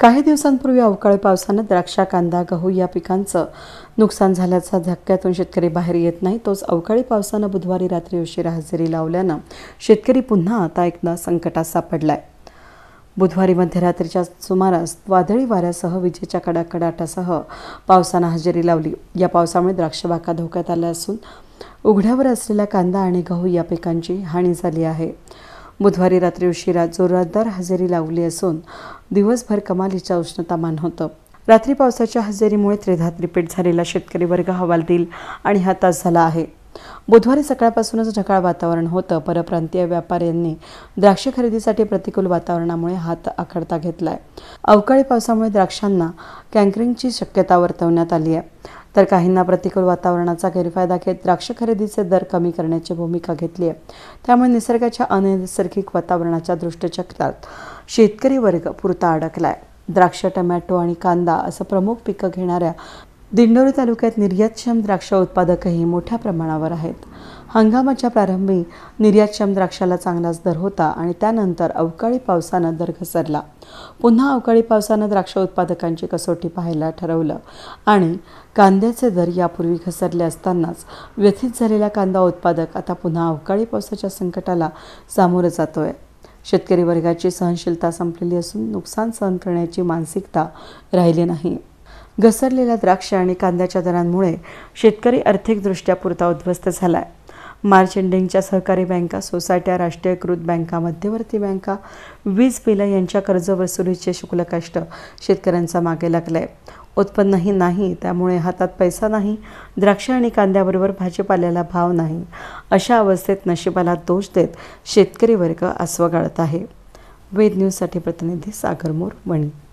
काही दिवसांपूर्वी अवकाळी पावसानं द्राक्षा कांदा गहू या पिकांचं नुकसान झाल्याचा धक्क्यातून शेतकरी बाहेर येत नाही तोच अवकाळी पावसानं बुधवारी रात्री उशिरा हजेरी लावल्यानं शेतकरी पुन्हा आता एकदा संकटात सापडलाय बुधवारी मध्यरात्रीच्या सुमारास वादळी वाऱ्यासह विजेच्या कडाकडाटासह पावसानं हजेरी लावली या पावसामुळे द्राक्षबागा धोक्यात आल्या असून उघड्यावर असलेला कांदा आणि गहू या पिकांची हानी झाली आहे बुधवारी रात्री उशिरा जोरदार हजेरी लावली असून दिवसभर कमालीच्या उष्णतामान होतं रात्री पावसाच्या हजेरीमुळे त्रेधात रिपीट झालेला शेतकरी वर्ग हवाल हवालदिल आणि तास झाला आहे बुधवारी सकाळपासूनच ढकाळ वातावरण होतं परप्रांतीय व्यापाऱ्यांनी द्राक्ष खरेदीसाठी प्रतिकूल वातावरणामुळे हात आखडता घेतलाय अवकाळी पावसामुळे द्राक्षांना कँकरिंगची शक्यता वर्तवण्यात आली आहे तर काहींना प्रतिकूल वातावरणाचा गैरफायदा घेत द्राक्ष खरेदीचे दर कमी करण्याची भूमिका घेतली आहे त्यामुळे निसर्गाच्या अनैसर्गिक वातावरणाच्या दृष्टचक्रात शेतकरी वर्ग पुरता अडकलाय द्राक्ष टोमॅटो आणि कांदा असं प्रमुख पिकं घेणाऱ्या दिंडोरी तालुक्यात निर्यातक्षम द्राक्ष उत्पादकही मोठ्या प्रमाणावर आहेत हंगामाच्या प्रारंभी निर्यातक्षम द्राक्षाला चांगलाच दर होता आणि त्यानंतर अवकाळी पावसानं दर घसरला पुन्हा अवकाळी पावसानं द्राक्ष उत्पादकांची कसोटी पाहायला ठरवलं आणि कांद्याचे दर यापूर्वी घसरले असतानाच व्यथित झालेला कांदा उत्पादक आता पुन्हा अवकाळी पावसाच्या संकटाला सामोरं जातोय शेतकरी वर्गाची सहनशीलता संपलेली असून नुकसान सहन करण्याची मानसिकता राहिली नाही घसरलेल्या द्राक्ष आणि कांद्याच्या दरांमुळे शेतकरी आर्थिकदृष्ट्या पुरता उद्ध्वस्त झाला आहे मार्च एंडिंगच्या सहकारी बँका सोसायट्या राष्ट्रीयकृत बँका मध्यवर्ती बँका वीज बिलं यांच्या कर्ज वसुलीचे शुक्लकष्ट शेतकऱ्यांचा मागे लागले उत्पन्नही नाही त्यामुळे हातात पैसा नाही द्राक्ष आणि कांद्याबरोबर भाजीपाल्याला भाव नाही अशा अवस्थेत नशिबाला दोष देत शेतकरी वर्ग आसवा गाळत आहे वेद न्यूजसाठी प्रतिनिधी सागर मोर वणी